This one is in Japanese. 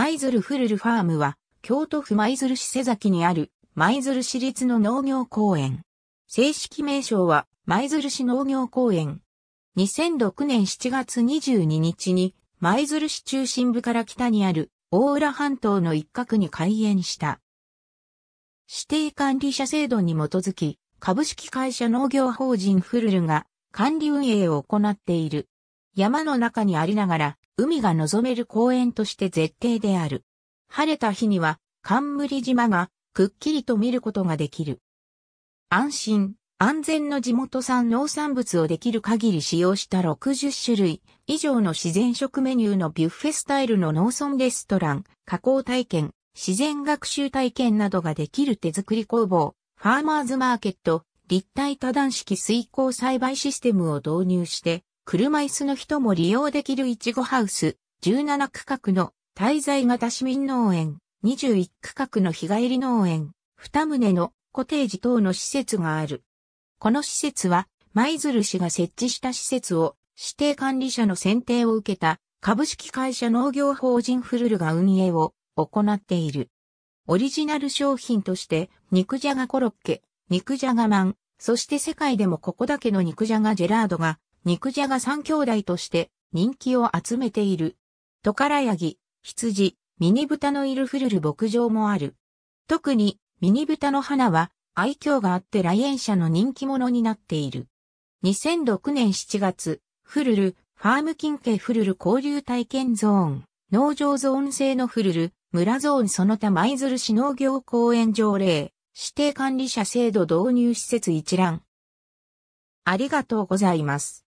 舞鶴フルルファームは、京都府舞鶴市瀬崎にある、舞鶴市立の農業公園。正式名称は、舞鶴市農業公園。2006年7月22日に、舞鶴市中心部から北にある、大浦半島の一角に開園した。指定管理者制度に基づき、株式会社農業法人フルルが管理運営を行っている。山の中にありながら、海が望める公園として絶景である。晴れた日には、冠島がくっきりと見ることができる。安心、安全の地元産農産物をできる限り使用した60種類以上の自然食メニューのビュッフェスタイルの農村レストラン、加工体験、自然学習体験などができる手作り工房、ファーマーズマーケット、立体多段式水耕栽培システムを導入して、車椅子の人も利用できるいちごハウス、17区画の滞在型市民農園、21区画の日帰り農園、2棟のコテージ等の施設がある。この施設は、舞鶴市が設置した施設を指定管理者の選定を受けた株式会社農業法人フルルが運営を行っている。オリジナル商品として肉じゃがコロッケ、肉じゃがまん、そして世界でもここだけの肉じゃがジェラードが肉じゃが三兄弟として人気を集めている。トカラヤギ、羊、ミニブタのいるフルル牧場もある。特にミニブタの花は愛嬌があって来園者の人気者になっている。2006年7月、フルル、ファーム近景フルル交流体験ゾーン、農場ゾーン制のフルル、村ゾーンその他舞鶴市農業公園条例、指定管理者制度導入施設一覧。ありがとうございます。